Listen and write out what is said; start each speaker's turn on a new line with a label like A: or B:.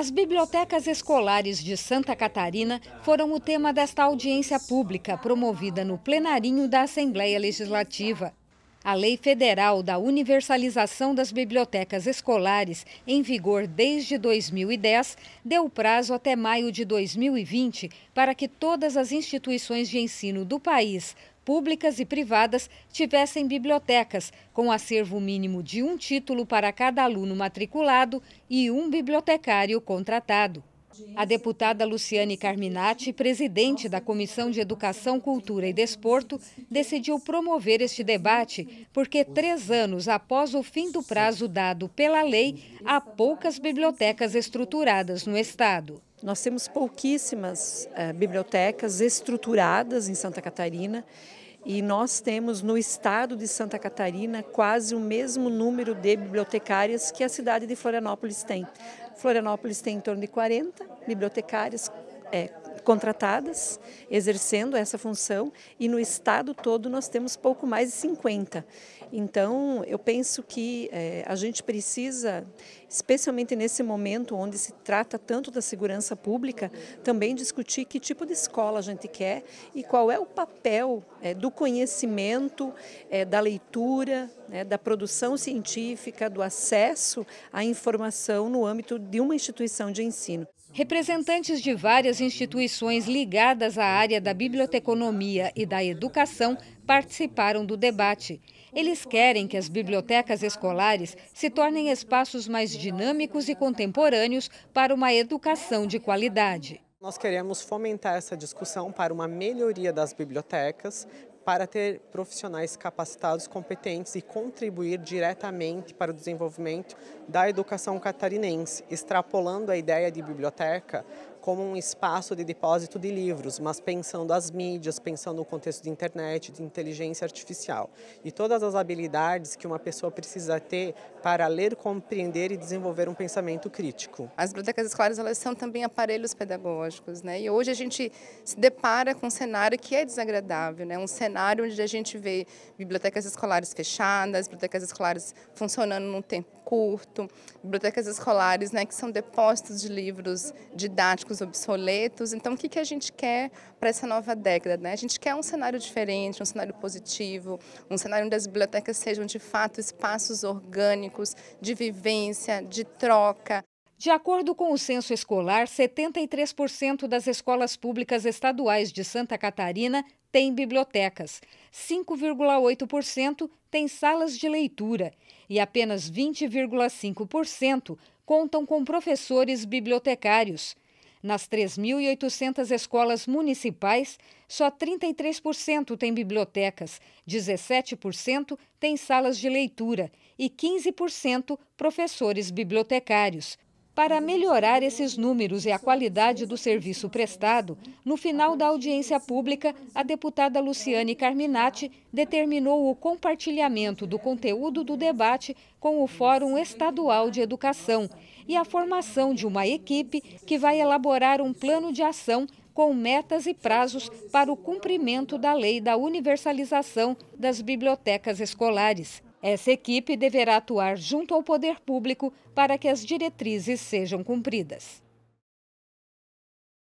A: As bibliotecas escolares de Santa Catarina foram o tema desta audiência pública promovida no plenarinho da Assembleia Legislativa. A Lei Federal da Universalização das Bibliotecas Escolares, em vigor desde 2010, deu prazo até maio de 2020 para que todas as instituições de ensino do país, públicas e privadas tivessem bibliotecas, com acervo mínimo de um título para cada aluno matriculado e um bibliotecário contratado. A deputada Luciane Carminati, presidente da Comissão de Educação, Cultura e Desporto, decidiu promover este debate porque, três anos após o fim do prazo dado pela lei, há poucas bibliotecas estruturadas no Estado. Nós temos pouquíssimas eh, bibliotecas estruturadas
B: em Santa Catarina e nós temos no estado de Santa Catarina quase o mesmo número de bibliotecárias que a cidade de Florianópolis tem. Florianópolis tem em torno de 40 bibliotecárias, é, contratadas exercendo essa função e no estado todo nós temos pouco mais de 50. Então, eu penso que é, a gente precisa, especialmente nesse momento onde se trata tanto da segurança pública, também discutir que tipo de escola a gente quer e qual é o papel é, do conhecimento, é, da leitura, né, da produção científica, do acesso à informação no âmbito de uma instituição
A: de ensino. Representantes de várias instituições ligadas à área da biblioteconomia e da educação participaram do debate. Eles querem que as bibliotecas escolares se tornem espaços mais dinâmicos e contemporâneos para uma educação de qualidade.
C: Nós queremos fomentar essa discussão para uma melhoria das bibliotecas, para ter profissionais capacitados, competentes e contribuir diretamente para o desenvolvimento da educação catarinense, extrapolando a ideia de biblioteca como um espaço de depósito de livros, mas pensando as mídias, pensando o contexto de internet, de inteligência artificial. E todas as habilidades que uma pessoa precisa ter para ler, compreender e desenvolver um pensamento crítico. As
D: bibliotecas escolares elas são também aparelhos pedagógicos, né? E hoje a gente se depara com um cenário que é desagradável, né? Um cenário onde a gente vê bibliotecas escolares fechadas, bibliotecas escolares funcionando num tempo curto, bibliotecas escolares, né, que são depósitos de livros didáticos obsoletos. Então, o que, que a gente quer para essa nova década? Né? A gente quer um cenário diferente, um cenário positivo, um cenário onde as bibliotecas sejam, de fato, espaços orgânicos de vivência, de troca. De acordo com
A: o censo escolar, 73% das escolas públicas estaduais de Santa Catarina têm bibliotecas, 5,8% têm salas de leitura e apenas 20,5% contam com professores bibliotecários. Nas 3.800 escolas municipais, só 33% têm bibliotecas, 17% têm salas de leitura e 15% professores bibliotecários. Para melhorar esses números e a qualidade do serviço prestado, no final da audiência pública, a deputada Luciane Carminati determinou o compartilhamento do conteúdo do debate com o Fórum Estadual de Educação e a formação de uma equipe que vai elaborar um plano de ação com metas e prazos para o cumprimento da lei da universalização das bibliotecas escolares. Essa equipe deverá atuar junto ao poder público para que as diretrizes sejam cumpridas.